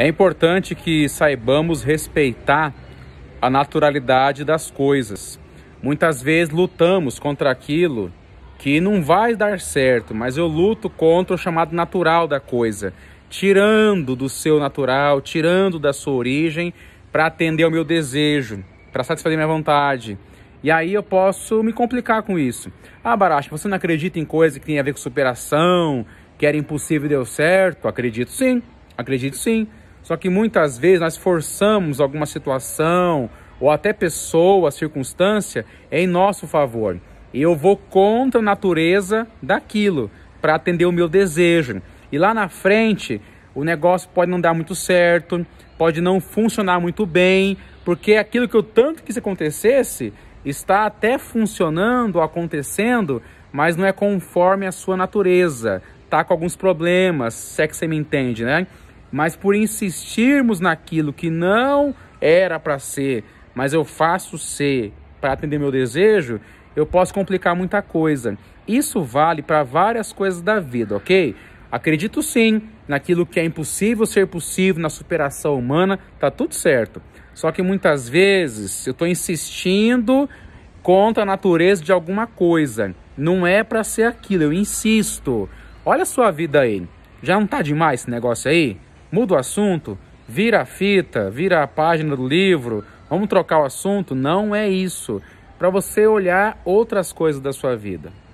É importante que saibamos respeitar a naturalidade das coisas. Muitas vezes lutamos contra aquilo que não vai dar certo, mas eu luto contra o chamado natural da coisa, tirando do seu natural, tirando da sua origem, para atender ao meu desejo, para satisfazer minha vontade. E aí eu posso me complicar com isso. Ah, Baracho, você não acredita em coisa que tem a ver com superação, que era impossível e deu certo? Acredito sim, acredito sim. Só que muitas vezes nós forçamos alguma situação ou até pessoa, circunstância é em nosso favor. E eu vou contra a natureza daquilo para atender o meu desejo. E lá na frente, o negócio pode não dar muito certo, pode não funcionar muito bem, porque aquilo que eu tanto quis acontecesse está até funcionando, acontecendo, mas não é conforme a sua natureza. Tá com alguns problemas, se é que você me entende, né? mas por insistirmos naquilo que não era para ser, mas eu faço ser para atender meu desejo, eu posso complicar muita coisa. Isso vale para várias coisas da vida, ok? Acredito sim naquilo que é impossível ser possível, na superação humana, tá tudo certo. Só que muitas vezes eu estou insistindo contra a natureza de alguma coisa. Não é para ser aquilo, eu insisto. Olha a sua vida aí. Já não tá demais esse negócio aí? Muda o assunto, vira a fita, vira a página do livro, vamos trocar o assunto. Não é isso. Para você olhar outras coisas da sua vida.